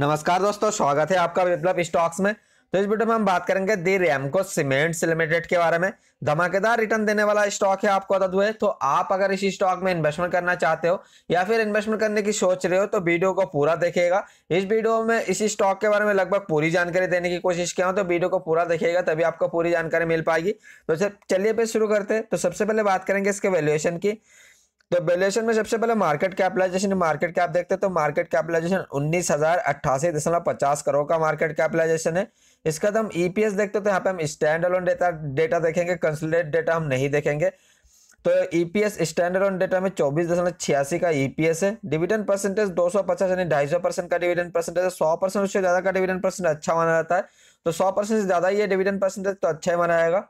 नमस्कार दोस्तों स्वागत है आपका विप्लव स्टॉक्स में तो इस वीडियो में हम बात करेंगे दी रैमको सीमेंट्स लिमिटेड के बारे में धमाकेदार रिटर्न देने वाला स्टॉक है आपको बता हुए तो आप अगर इस स्टॉक में इन्वेस्टमेंट करना चाहते हो या फिर इन्वेस्टमेंट करने की सोच रहे हो तो वीडियो को पूरा देखिएगा इस वीडियो में इसी स्टॉक के बारे में लगभग पूरी जानकारी देने की कोशिश किया हूँ तो वीडियो को पूरा देखिएगा तभी आपको पूरी जानकारी मिल पाएगी तो चलिए फिर शुरू करते हैं तो सबसे पहले बात करेंगे इसके वैल्युएशन की तो वैल्यूएशन में सबसे पहले मार्केट कैपिटलाइजेशन मार्केट कैप देखते हैं तो मार्केट कैपिटलाइजेशन उन्नीस हजार अट्ठासी दशमलव पचास करोड़ का मार्केट कैपिटलाइजेशन है इसका तो हम ईपीएस e देखते हैं तो यहाँ पे हम स्टैंड अलोन डेटा डेटा देखेंगे कंसल्टेट डेटा हम नहीं देखेंगे तो ईपीएस स्टैंड अलोन डेटा में चौबीस दशमलव छियासी का ईपीएस e है डिविडेंड परसेंटेज दो सौ पचास यानी ढाई सौ परसेंट का डिविडेंड परसेंटेज सौ परसेंट उससे ज्यादा का डिविडेंड परसेंट अच्छा माना जाता है तो सौ परसेंट से ज्यादा ये डिविडेंड परसेंटेज तो अच्छा ही माना जाएगा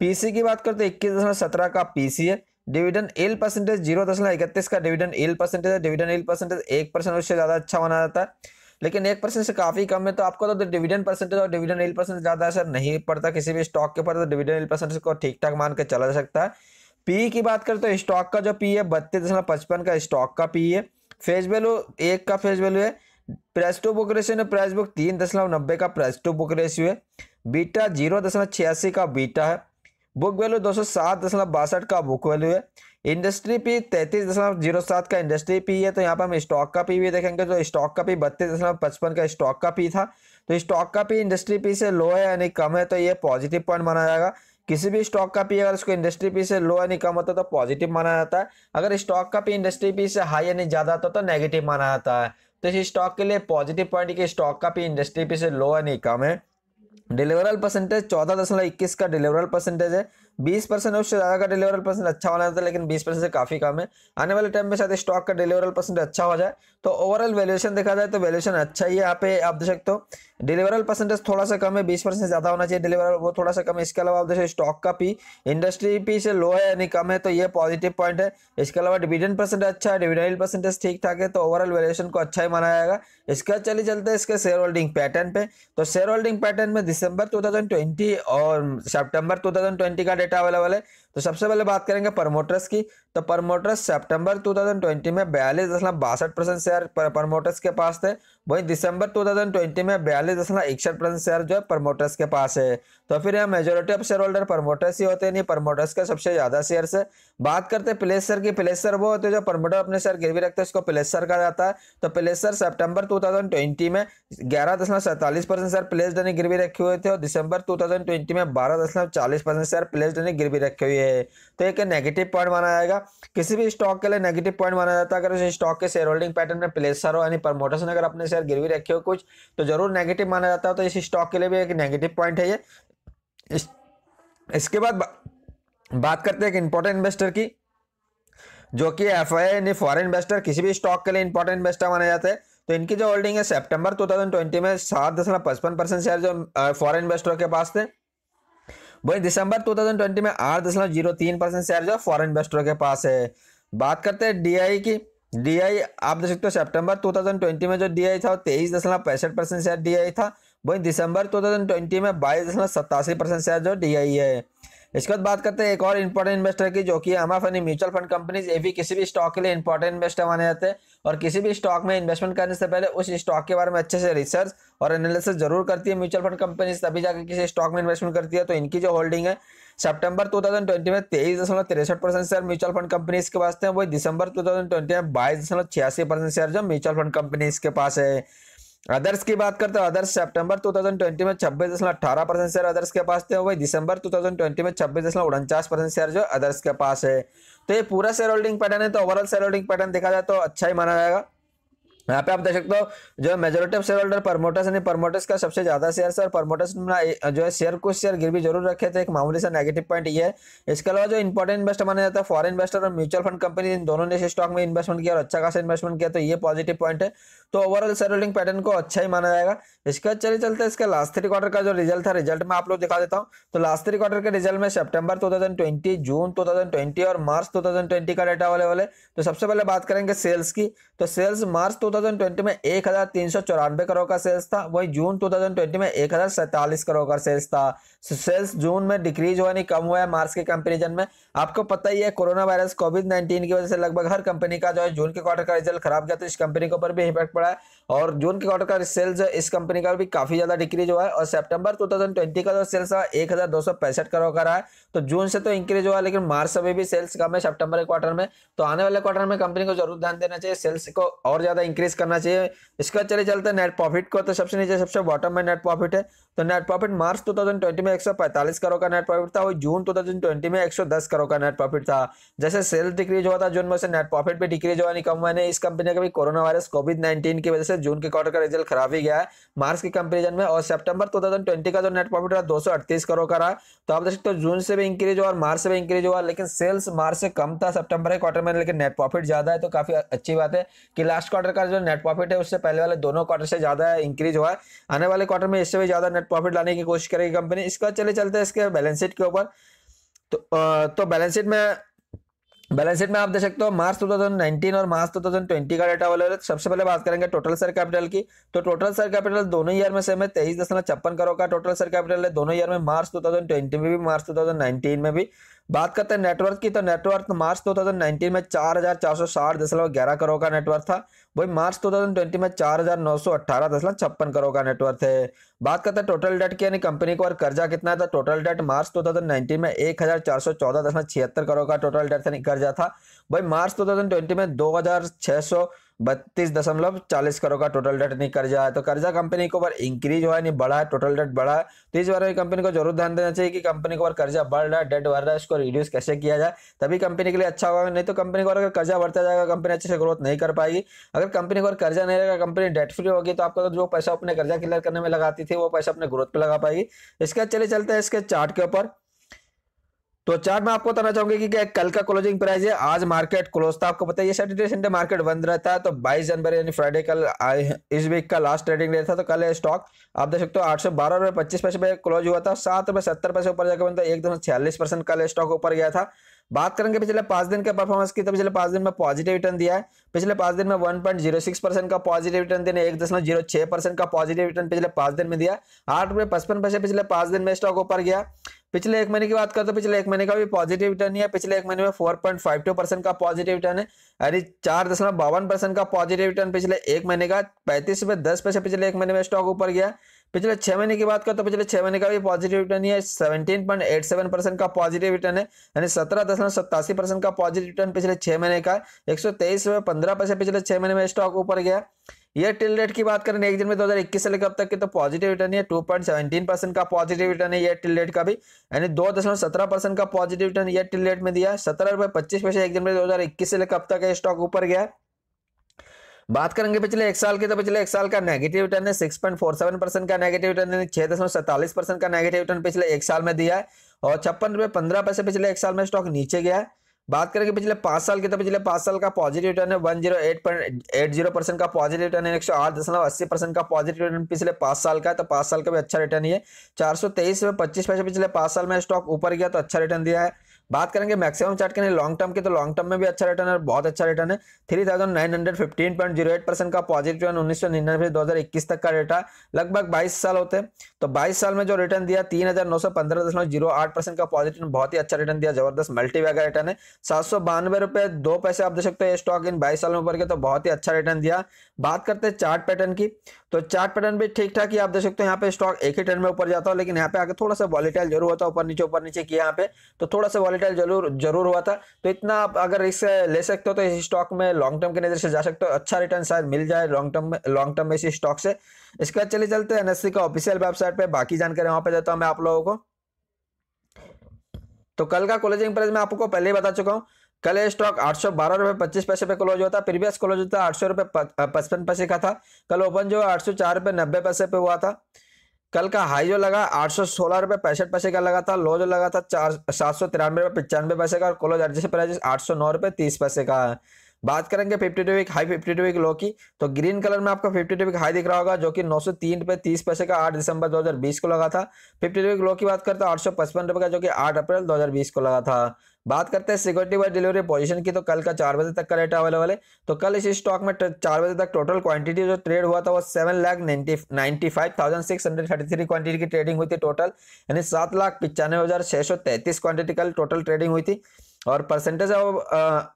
पीसी की बात करते तो इक्कीस दशमलव सत्रह का पीसी है डिविडेंड एल परसेंटेज जीरो दशमलव इकतीस का डिविडेंड एल परसेंटेज है डिविडेंड एल परसेंटेज एक परसेंट उससे ज़्यादा अच्छा माना जाता है लेकिन एक परसेंट से काफ़ी कम है तो आपको तो डिविडेंड परसेंटेज और डिविडेंड एल परसेंट ज़्यादा असर नहीं पड़ता किसी भी स्टॉक के ऊपर तो डिविडेंड एल परसेंटेज को ठीक ठाक मान के चला जा सकता है पी की बात करें तो स्टॉक का जो पी है बत्तीस दशमलव पचपन का स्टॉक का पी है फेज वैल्यू एक का फेज वैल्यू है प्राइस टू बुक रेशियो ने प्राइस बुक तीन दशमलव नब्बे का प्राइस टू बुक रेशियो है बीटा जीरो दशमलव छियासी का बीटा है बुक वैल्यू दो सात दशमलव बासठ का बुक वैल्यू है इंडस्ट्री पी तैतीस दशमलव जीरो सात का इंडस्ट्री पी है तो यहाँ पर हम स्टॉक का पी भी देखेंगे तो स्टॉक का पी बत्तीस दशमलव पचपन का स्टॉक का पी था तो स्टॉक का पी इंडस्ट्री पी से लो है यानी कम है तो ये पॉजिटिव पॉइंट माना जाएगा किसी भी स्टॉक का पी अगर उसको इंडस्ट्री पी से लो यानी कम होता है तो पॉजिटिव माना जाता है अगर स्टॉक का पी इंडस्ट्री पी से हाई यानी ज़्यादा होता तो नेगेटिव माना जाता है तो इस स्टॉक के लिए पॉजिटिव पॉइंट कि स्टॉक का पी इंडस्ट्री पी से लो यानी कम है डिलीवरल परसेंटेज चौदह दशमलव इक्कीस का डिलीवरल परसेंटेज है बीस परसेंट उससे ज़्यादा का डिलीवरल परसेंट अच्छा होना है लेकिन बीस परसेंट से काफ़ी कम है आने वाले टाइम में शायद स्टॉक का डिलीवरल परसेंट अच्छा हो जाए तो ओवरऑल वैल्यूएशन देखा जाए तो वैल्यूएशन अच्छा ही है यहाँ पे आप देख सकते हो डिलीवरल परसेंटेज थोड़ा सा कम है बीस परसेंट ज़्यादा होना चाहिए डिलीवरल वो थोड़ा सा कम है इसके अलावा आप देखो स्टॉक का पी इंडस्ट्री पी से लो है यानी कम है तो ये पॉजिटिव पॉइंट है इसके अलावा डिविडेंड परसेंटेज अच्छा है डिविडेंड परसेंटेज ठीक ठाक है तो ओवरऑल वैल्यूएशन को अच्छा ही माना जाएगा इसका चले चलते हैं इसके शेयर होल्डिंग पैटर्न पे तो शेयर होल्डिंग पैटर्न में दिसंबर टू और सेप्टेम्बर टू का डेटा अवेलेबल है तो सबसे पहले बात करेंगे प्रमोटर्स की तो प्रमोटर्स सितंबर 2020 में बयालीस दशमलव बासठ परसेंट शेयर प्रमोटर्स के पास थे वहीं दिसंबर 2020 में बयालीस दशमलव इकसठ परसेंट शेयर जो है प्रमोटर्स के पास है तो फिर यहाँ majority of share holder promoters ही होते हैं नहीं प्रमोटर्स के सबसे ज़्यादा शेयर से बात करते हैं प्लेसर की प्लेसर वो होते हैं जो प्रमोटर अपने शेयर गिरवी रखते हैं उसको प्लेसर कहा जाता है तो प्लेसर सेप्टेम्बर टू में ग्यारह दशमलव सैंतालीस परसेंट शेयर प्लेस डनी गिरवी रखे हुए थे और दिसंबर टू में बारह दशमलव चालीस परसेंट शेयर प्लेस डनी गिरवी रखे हुए है तो एक नेगेटिव पॉइंट माना जाएगा किसी भी स्टॉक के लिए नेगेटिव पॉइंट माना जाता है अगर उस स्टॉक के शेयर होल्डिंग पैटर्न में प्लेसर हो यानी प्रमोटर्स ने अगर अपने शेयर गिरवी रखे हो कुछ तो जरूर नेगेटिव माना जाता है तो इस स्टॉक के लिए भी एक नेगेटिव पॉइंट है ये इस, इसके बाद बा, बात करते हैं एक इंपॉर्टेंट इन्वेस्टर की जो कि एफ आई यानी फॉरन इन्वेस्टर किसी भी स्टॉक के लिए इंपॉर्टेंट इन्वेस्टर माने जाते हैं तो इनकी जो होल्डिंग है सितंबर 2020 में सात दशमलव पचपन परसेंट शेयर जो फॉरेन इन्वेस्टरों के पास थे वही दिसंबर 2020 में आठ दशमलव जीरो तीन परसेंट शेयर जो फॉरेन इन्वेस्टरों के पास है बात करते हैं डीआई की डीआई आप देख सकते हो सितंबर 2020 में जो डीआई था तेईस दशमलव पैंसठ परसेंट शेयर डीआई था वही दिसंबर 2020 में बाईस दशमलव सतासी परसेंट शेयर जो डीआई है इसके बाद बात करते हैं एक और इंपॉर्टेंट इन्वेस्टर की जो कि हमारा फनी म्यूचुअल फंड कंपनीज ये भी किसी भी स्टॉक के लिए इंपॉर्टेंट इन्वेस्टर माने जाते हैं और किसी भी स्टॉक में इन्वेस्टमेंट करने से पहले उस स्टॉक के बारे में अच्छे से रिसर्च और एनालिसिस जरूर करती है म्यूचुअल फंड कंपनीज तभी जाकर किसी स्टॉक में इन्वेस्टमेंट करती है तो इनकी जो होल्डिंग है थाउजेंड ट्वेंटी में तेईस दशमलव तिरसठ percent share mutual fund companies के पास थे वही दिसंबर ट्वेंटी में बाईस दशमलव छियासी परसेंट शेयर जो म्यूचुअल फंड कंपनीज के पास है अदर्स की बात करते हैं अदर्स थाउजेंड ट्वेंटी में छब्बीस दशमलव अठारह परसेंट शेयर अदर्स के पास थे वही दिसंबर टू ट्वेंटी में छब्बीस दशमलव उनचास परसेंट शेयर जो अदर्स के पास है तो ये पूरा शेयर होल्डिंग पैटर्न है तो ओवरऑल शेयर होल्डिंग पैटर्न देखा जाए तो अच्छा ही माना जाएगा यहाँ पे आप देख सकते हो जो है majority of share holder promoters यानी प्रमोटर्स का सबसे ज्यादा शेयर है और प्रमोटर्स ने जो है शेयर कुछ शेयर भी जरूर रखे थे एक मामूली सा नेगेटिव पॉइंट ये है इसके अलावा जो इंपॉर्टेंट इन्वेस्टर माना जाता है फॉरन इन्वेस्टर और म्यूचुअल फंड कंपनी इन दोनों ने स्टॉक में इन्वेस्टमेंट किया और अच्छा खासा इन्वेस्टमेंट किया तो ये पॉजिटिव पॉइंट है तो ओवरऑल शेयर होल्डिंग पैटर्न को अच्छा ही माना जाएगा इसके बाद चलिए चलते इसका लास्ट थ्री क्वार्टर का जो रिजल्ट था रिजल्ट में आप लोग दिखा देता हूँ तो लास्ट थ्री क्वार्टर के रिजल्ट में सेप्टेबर ट्वेंटी जून ट्वेंटी और मार्च ट्वेंटी का डेटा वाले वाले तो सबसे पहले बात करेंगे सेल्स की तो सेल्स मार्च 2020 में एक हजार तीन सौ चौरानवे करोड़ का सेल्स था वहीं जून 2020 में एक हजार सैतालीस करोड़ का सेल्स था सेल्स जून में डिक्रीज हुआ नहीं कम हुआ है मार्च के कंपेरिजन में आपको पता ही है कोरोना वायरस कोविड नाइन्टीन की वजह से लगभग हर कंपनी का जो है जून के क्वार्टर का रिजल्ट खराब गया तो इस कंपनी के ऊपर भी इम्पैक्ट पड़ा है और जून के क्वार्टर का सेल्स इस कंपनी का भी काफी ज्यादा डिक्रीज हुआ है और सेप्टेम्बर टू का जो सेल्स था एक करोड़ का रहा है तो जून से तो इंक्रीज हुआ लेकिन मार्च से भी सेल्स कम है सेप्टेम्बर के क्वार्टर में तो आने वाले क्वार्टर में कंपनी को जरूर ध्यान देना चाहिए सेल्स को और ज्यादा इंक्रीज इंक्रीज करना चाहिए इसके बाद चले चलते नेट प्रॉफिट को तो सबसे नीचे सबसे बॉटम में नेट प्रॉफिट है तो नेट प्रॉफिट मार्च 2020 में 145 करोड़ का नेट प्रॉफिट था और जून 2020 में 110 करोड़ का नेट प्रॉफिट था जैसे सेल डिक्रीज हुआ था जून में से नेट प्रॉफिट भी डिक्रीज हुआ नहीं कम मैंने इस कंपनी का भी कोरोना वायरस कोविड नाइन्टीन की वजह से जून के क्वार्टर का रिजल्ट खराब ही गया है मार्च के कंपेरिजन में और सेप्टेबर टू का जो नेट प्रॉफिट रहा दो करोड़ का रहा तो आप देख सकते हो जून से भी इंक्रीज हुआ और मार्च से भी इंक्रीज हुआ लेकिन सेल्स मार्च से कम था सेप्टेबर के क्वार्टर में लेकिन नेट प्रॉफिट ज्यादा है तो काफी अच्छी बात है कि लास्ट क्वार्टर का जो नेट प्रॉफिट है उससे पहले वाले दोनों क्वार्टर से ज़्यादा इंक्रीज हुआ है आने वाले क्वार्टर में इससे भी ज़्यादा नेट प्रॉफिट लाने की कोशिश करेगी कंपनी इसके बाद चले चलते हैं इसके बैलेंस शीट के ऊपर तो आ, तो बैलेंस शीट में बैलेंस शीट में आप देख सकते हो मार्च 2019 और मार्च 2020 का डेटा वाले सबसे पहले बात करेंगे टोटल सर कैपिटल की तो टोटल सर कैपिटल दोनों ईयर में सेम है तेईस दशमलव छप्पन करोड़ का टोटल सर कैपिटल है दोनों ईयर में मार्च 2020 में भी मार्च 2019 में भी बात करते हैं नेटवर्क की तो नेटवर्क मार्च 2019 में चार हजार चार सौ साठ दशमलव ग्यारह करोड़ का नेटवर्क था वही मार्च 2020 में चार हजार नौ सौ दशमलव छप्पन करोड़ का नेटवर्थ है बात करते हैं टोटल डेट की यानी कंपनी को और कर्जा कितना था टोटल डेट मार्च 2019 में एक हजार चार सौ चौदह दशमलव छिहत्तर करोड़ का टोटल डेट कर्जा था वही मार्च 2020 में दो हजार छह सौ बत्तीस दशमलव चालीस करोड़ का टोटल डेट नहीं कर्जा है तो कर्जा कंपनी के ऊपर इंक्रीज हुआ नहीं बढ़ा है टोटल डेट बढ़ा है तो इस बारे में कंपनी को जरूर ध्यान देना चाहिए कि कंपनी के ऊपर कर्जा बढ़ रहा है डेट बढ़ रहा है इसको रिड्यूस कैसे किया जाए तभी कंपनी के लिए अच्छा होगा नहीं तो कंपनी को अगर कर्जा बढ़ता जाएगा कंपनी अच्छे से ग्रोथ नहीं कर पाएगी अगर कंपनी को कर्जा नहीं रहेगा कंपनी डेट फ्री होगी तो आपको तो जो पैसा अपने कर्जा क्लियर करने में लगाती थी वो पैसा अपने ग्रोथ पर लगा पाएगी इसके चले चलते हैं इसके चार्ट के ऊपर तो चार्ट में आपको बताना चाहूंगी कि क्या कल का क्लोजिंग प्राइस है आज मार्केट क्लोज था आपको पता है ये सैटरडे संडे मार्केट बंद रहता है तो 22 जनवरी यानी फ्राइडे कल इस वीक का लास्ट ट्रेडिंग डे था तो कल स्टॉक आप देख सकते हो आठ सौ बारह रुपए पच्चीस पैसे पे क्लोज हुआ था सात रुपए सत्तर पैसे ऊपर जाकर बनता एक दशमलव छियालीस परसेंट कल स्टॉक ऊपर गया था बात करेंगे पिछले पांच दिन के परफॉर्मेंस की तो पिछले पांच दिन में पॉजिटिव रिटर्न दिया है पिछले पांच दिन में one point zero six percent का पॉजिटिव रिटर्न देने एक दशमलव जीरो oh छह परसेंट का पॉजिटिव रिटर्न पिछले पांच दिन में दिया आठ रुपए पचपन पैसे पिछले पांच दिन में स्टॉक ऊपर गया पिछले एक महीने की बात करते तो पिछले एक महीने का भी पॉजिटिव रिटर्न है पिछले एक महीने में four point five two percent का पॉजिटिव रिटर्न है यानी चार दशमलव बावन परसेंट का पॉजिटिव रिटर्न पिछले एक महीने का पैंतीस रुपए दस पैसे पिछले एक महीने में स्टॉक ऊपर गया पिछले छह महीने की बात करें तो पिछले छह महीने का भी पॉजिटिव रिटर्न है seventeen point eight seven percent का पॉजिटिव रिटर्न है यानी सत्रह दशमलव सत्तासी परसेंट का पॉजिटिव रिटर्न पिछले छह महीने का एक सौ तेईस रुपये पंद्रह पैसे पिछले छह महीने में स्टॉक ऊपर गया ये टिल रेट की बात करें एक दिन में 2021 से लेकर अब तक की तो पॉजिटिव रिटर्न है 2.17 परसेंट का पॉजिटिव रिटर्न है ये टिल रेट का भी यानी दो दशमलव सत्रह परसेंट का पॉजिटिव रिटर्न ये टिल रेट में दिया सत्रह रुपये पच्चीस पैसे एक दिन में 2021 से लेकर अब तक स्टॉक ऊपर गया बात करेंगे पिछले एक साल के तो पिछले एक साल का नेगेटिव रिटर्न है six point four seven percent का नेगेटिव रिटर्न छह दशमलव सैतालीस परसेंट का नेगेटिव रिटर्न पिछले एक साल में दिया है और छप्पन रुपए पंद्रह पैसे पिछले एक साल में स्टॉक नीचे गया है बात करेंगे पिछले पांच साल के तो पिछले पांच साल का पॉजिटिव रिटर्न है one zero eight point eight zero percent का पॉजिटिव रिटर्न है एक सौ आठ दशमलव अस्सी परसेंट का पॉजिटिव रिटर्न पिछले पांच साल का है तो पांच साल का भी अच्छा रिटर्न है चार सौ तेईस में पच्चीस पैसे पिछले पांच साल में स्टॉक ऊपर गया तो अच्छा रिटर्न दिया है बात करेंगे मैक्सिमम चार्ट के लिए लॉन्ग टर्म की तो लॉन्ग टर्म में भी अच्छा रिटर्न है बहुत अच्छा रिटर्न है three thousand nine hundred fifteen point zero eight percent का पॉजिटिव रिटर्न उन्नीस सौ निन्यानवे दो हज़ार इक्कीस तक का डेटा लगभग बाईस साल होते तो बाईस साल में जो रिटर्न दिया तीन हज़ार नौ सौ पंद्रह दशमलव जीरो आठ परसेंट का पॉजिटिव बहुत ही अच्छा रिटर्न दिया जबरदस्त मल्टीवैग का रिटर्न है सात सौ बानवे रुपए दो पैसे आप देख सकते हो स्टॉक इन बाईस साल में ऊपर के तो बहुत ही अच्छा रिटर्न दिया बात करते हैं चार्ट पैटर्न की तो चार्ट पैटर्न भी ठीक ठाक ही आप देख सकते हो यहाँ पे स्टॉक एक ही टर्न में ऊपर जाता हो लेकिन यहाँ पे आगे थोड़ा सा वॉलीटाइल जरूर होता है ऊपर नीचे ऊपर नीचे किया यहाँ पे तो थोड़ा सा वॉलीटाइल जरूर जरूर हुआ था तो इतना आप अगर रिस्क ले सकते हो तो इस स्टॉक में लॉन्ग टर्म के नज़र से जा सकते हो अच्छा रिटर्न शायद मिल जाए लॉन्ग टर्म में लॉन्ग टर्म में इसी स्टॉक से इसके बाद चले चलते हैं एनएससी e का ऑफिशियल वेबसाइट पर बाकी जानकारी वहाँ पर देता हूँ मैं आप लोगों को तो कल का क्लोजिंग प्राइस मैं आपको पहले ही बता चुका हूँ कल स्टॉक आठ सौ बारह रुपये पच्चीस पैसे पे क्लोज हुआ था प्रीवियस क्लोज होता है आठ सौ रुपये पचपन पैसे का था कल ओपन जो है आठ सौ चार रुपये नब्बे पैसे पे हुआ था कल का हाई जो लगा आठ सौ सोलह रुपये पैंसठ पैसे का लगा था लो जो लगा था चार सात सौ तिरानवे रुपये पचानवे पैसे का और क्लोज एडजस्ट प्राइस आठ सौ नौ रुपये तीस पैसे का है बात करेंगे fifty two week high fifty two week low की तो ग्रीन कलर में आपको फिफ्टी टू वीक हाई दिख रहा होगा जो कि नौ सौ तीन रुपये तीस पैसे का आठ दिसंबर दो हज़ार बीस को लगा था फिफ्टी टू वीक लो की बात करते आठ सौ पचपन रुपये का जो कि आठ अप्रैल दो हज़ार बीस को लगा था बात करते हैं सिक्योरिटी बाय डिलीवरी पोजीशन की तो कल का चार बजे तक का रेट अवेलेबल है तो कल इस स्टॉक में चार बजे तक टोटल क्वांटिटी जो ट्रेड हुआ था वो seven lakh ninety five thousand six hundred thirty three quantity की ट्रेडिंग हुई थी टोटल यानी सात लाख पिचानवे हज़ार छः सौ तैंतीस क्वांटिटी कल टोटल ट्रेडिंग हुई थी और परसेंटेज ऑफ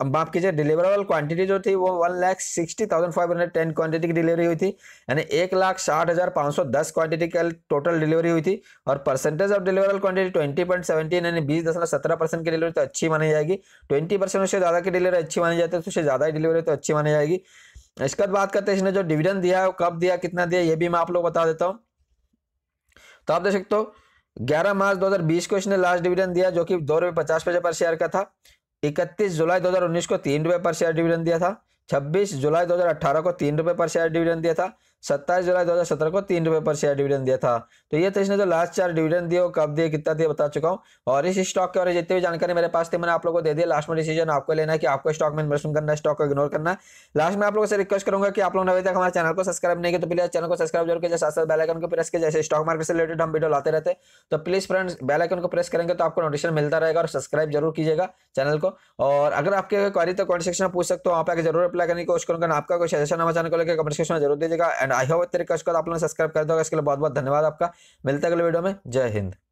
uh, माफ कीजिए डिलीवरेबल क्वांटिटी जो थी वो one lakh sixty thousand five hundred ten quantity की डिलीवरी हुई थी यानी एक लाख साठ हज़ार पाँच सौ दस क्वांटिटी की टोटल डिलीवरी हुई थी और percentage of deliverable quantity twenty point seventeen यानी बीस दशमलव सत्रह परसेंट की डिलीवरी तो अच्छी मानी जाएगी ट्वेंटी परसेंट उससे ज़्यादा की डिलीवरी अच्छी मानी जाती है तो उससे ज़्यादा ही डिलीवरी तो अच्छी मानी जाएगी इसके बाद बात करते हैं इसने जो डिविडेंड दिया है कब दिया कितना दिया ये भी मैं आप लोग बता देता हूँ तो आप देख सकते हो 11 मार्च 2020 को इसने लास्ट डिविडेंड दिया जो कि दो रुपये पचास पैसे पर शेयर का था 31 जुलाई 2019 को तीन रुपये पर शेयर डिविडेंड दिया था 26 जुलाई 2018 को तीन रुपये पर शेयर डिविडेंड दिया था सत्ताईस जुलाई 2017 को तीन रुपए पर शेयर डिविडेंड दिया था तो ये तो इसने जो लास्ट चार डिविडेंड दिए कब दिए कितना दिए बता चुका हूँ और इस स्टॉक के और जितनी भी जानकारी मेरे पास थी मैंने आप लोगों को दे दिया लास्ट में डिसीजन आपको लेना है कि आपको स्टॉक में इन्वेस्टमेंट करना है स्टॉक को इग्नोर करना है लास्ट में आप लोगों से रिक्वेस्ट करूंगा कि आप लोगों ने अभी तक हमारे चैनल को सब्सक्राइब नहीं किया तो प्लीज चैनल को सब्सक्राइब जरूर कीजिए साथ साथ बेलाइकन को प्रेस के जैसे स्टॉक मार्केट से रिलेटेड हम वीडियो लाते रहते तो प्लीज फ्रेंड्स बेलाइकन को प्रेस करेंगे तो आपको नोटिशन मिलता रहेगा और सब्सक्राइब जरूर कीजिएगा चैनल को और अगर आपके क्वारी तो कमेंट सेक्शन में पूछ सकते हो आप जरूर अप्लाई करने की कोशिश करूंगा आपका कोई सजेशन हमारे चैनल को लेकर कमेंट सेक्शन में जरूर दीजिएगा एंड आई होप तेरे कश को लोग सब्सक्राइब कर दोगे इसके लिए बहुत बहुत धन्यवाद आपका मिलते अगले वीडियो में जय हिंद